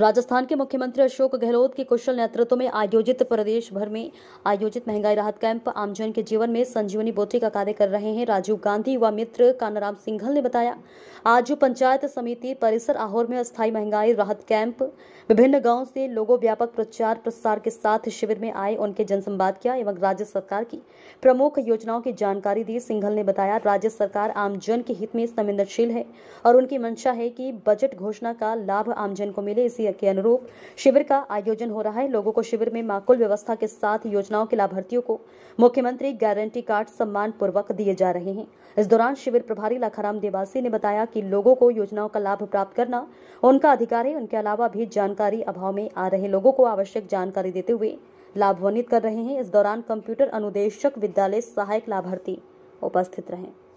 राजस्थान के मुख्यमंत्री अशोक गहलोत के कुशल नेतृत्व में आयोजित प्रदेश भर में आयोजित महंगाई राहत कैंप आमजन के जीवन में संजीवनी बोटी का कार्य कर रहे हैं राजीव गांधी युवा मित्र कानाराम सिंघल ने बताया आज पंचायत समिति परिसर आहोर में अस्थायी महंगाई राहत कैंप विभिन्न गाँव से लोगों व्यापक प्रचार प्रसार के साथ शिविर में आए उनके जनसंवाद किया एवं राज्य सरकार की प्रमुख योजनाओं की जानकारी दी सिंघल ने बताया राज्य सरकार आमजन के हित में संवेदनशील है और उनकी मंशा है कि बजट घोषणा का लाभ आमजन को मिले इसी के अनुरूप शिविर का आयोजन हो रहा है लोगों को शिविर में माकुल व्यवस्था के साथ योजनाओं के लाभार्थियों को मुख्यमंत्री गारंटी कार्ड सम्मान पूर्वक दिए जा रहे हैं इस दौरान शिविर प्रभारी लाखाराम देवासी ने बताया कि लोगों को योजनाओं का लाभ प्राप्त करना उनका अधिकार है उनके अलावा भी जानकारी अभाव में आ रहे लोगों को आवश्यक जानकारी देते हुए लाभान्वित कर रहे हैं इस दौरान कंप्यूटर अनुदेशक विद्यालय सहायक लाभार्थी उपस्थित रहे